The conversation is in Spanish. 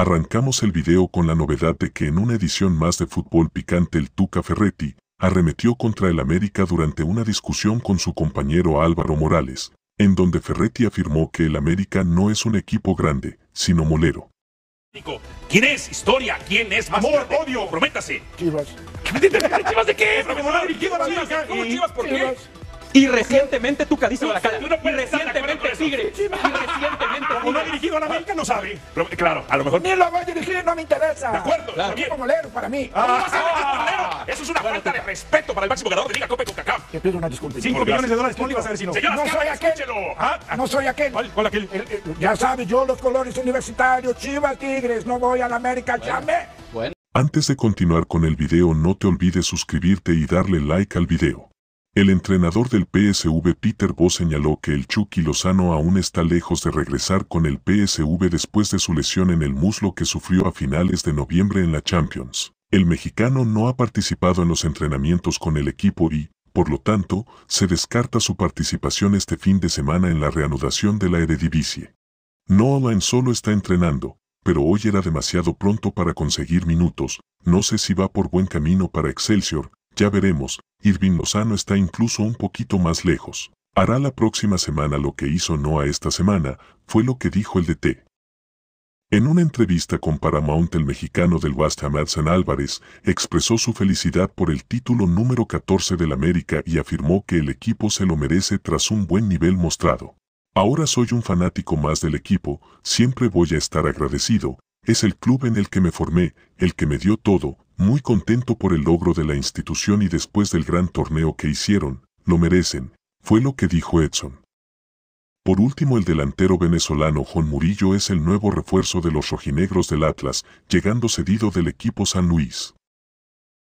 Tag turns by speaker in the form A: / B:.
A: Arrancamos el video con la novedad de que en una edición más de Fútbol Picante el Tuca Ferretti arremetió contra el América durante una discusión con su compañero Álvaro Morales, en donde Ferretti afirmó que el América no es un equipo grande, sino molero. ¿Quién es historia? ¿Quién es más amor? ¡Odio! ¡Prométase! Chivas. ¿Chivas de qué? Chivas, ¿Cómo Chivas? ¿Por qué? Y recientemente Tuca dice la cara. Y recientemente Tigre. Y ha dirigido a la América no sabe. Pero, claro, a lo mejor. Ni lo voy a dirigir, no me interesa. De acuerdo, como para mí. Ah. Este ah. Eso es una falta de respeto para el máximo ganador de Liga Copa y Concacaf. Te pido una disculpa. 5 millones de dólares, tú le a no. no soy aquel. Ah, ¿Ah? No soy aquel. ¿Cuál, aquel? ya sabes, yo los colores universitarios, Chivas, Tigres, no voy a la América, bueno. llame. Bueno. Antes de continuar con el video no te olvides suscribirte y darle like al video. El entrenador del PSV Peter Bo señaló que el Chucky Lozano aún está lejos de regresar con el PSV después de su lesión en el muslo que sufrió a finales de noviembre en la Champions. El mexicano no ha participado en los entrenamientos con el equipo y, por lo tanto, se descarta su participación este fin de semana en la reanudación de la Eredivisie. No Alain solo está entrenando, pero hoy era demasiado pronto para conseguir minutos, no sé si va por buen camino para Excelsior, ya veremos, Irving Lozano está incluso un poquito más lejos. Hará la próxima semana lo que hizo no a esta semana, fue lo que dijo el DT. En una entrevista con Paramount el mexicano del West Ham Álvarez expresó su felicidad por el título número 14 del América y afirmó que el equipo se lo merece tras un buen nivel mostrado. Ahora soy un fanático más del equipo, siempre voy a estar agradecido, es el club en el que me formé, el que me dio todo, muy contento por el logro de la institución y después del gran torneo que hicieron, lo merecen, fue lo que dijo Edson. Por último, el delantero venezolano Juan Murillo es el nuevo refuerzo de los rojinegros del Atlas, llegando cedido del equipo San Luis.